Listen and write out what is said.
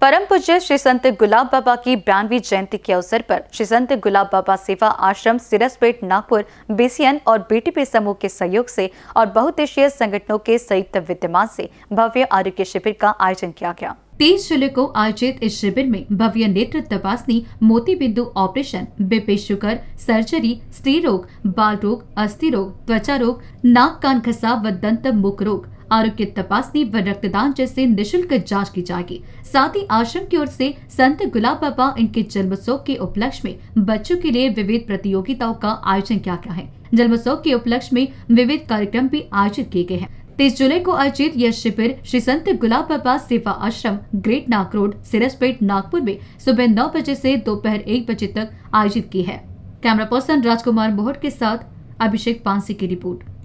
परम पूज्य श्री संत गुलाब बाबा की बयानवी जयंती के अवसर पर श्री संत गुलाब बाबा सेवा आश्रम सिरसपेट नागपुर बीसीएन और बीटीपी समूह के सहयोग से और बहुउद्देशीय संगठनों के संयुक्त विद्यमान से भव्य आरोग्य शिविर का आयोजन किया गया तेईस जुलाई को आयोजित इस शिविर में भव्य नेत्र तपासनी मोती बिंदु ऑपरेशन बीपी शुगर सर्जरी स्त्री रोग बाल रोग अस्थि रोग त्वचा रोग नाक कान खसा व दंत मुख रोग आरोग्य तपासनी व रक्तदान जैसे निशुल्क जांच की जाएगी साथ ही आश्रम की ओर से संत गुलाब बाबा इनके जन्मोत्सव के उपलक्ष्य में बच्चों के लिए विविध प्रतियोगिताओं का आयोजन किया गया है जन्मोत्सव के उपलक्ष्य में विविध कार्यक्रम भी आयोजित किए गए हैं तेईस जुलाई को आयोजित यह शिविर श्री संत गुलाब बाबा सेवा आश्रम ग्रेट नाग रोड सिरसपेट नागपुर में सुबह नौ बजे से दोपहर एक बजे तक आयोजित की है कैमरा पर्सन राजकुमार मोहट के साथ अभिषेक पांसी की रिपोर्ट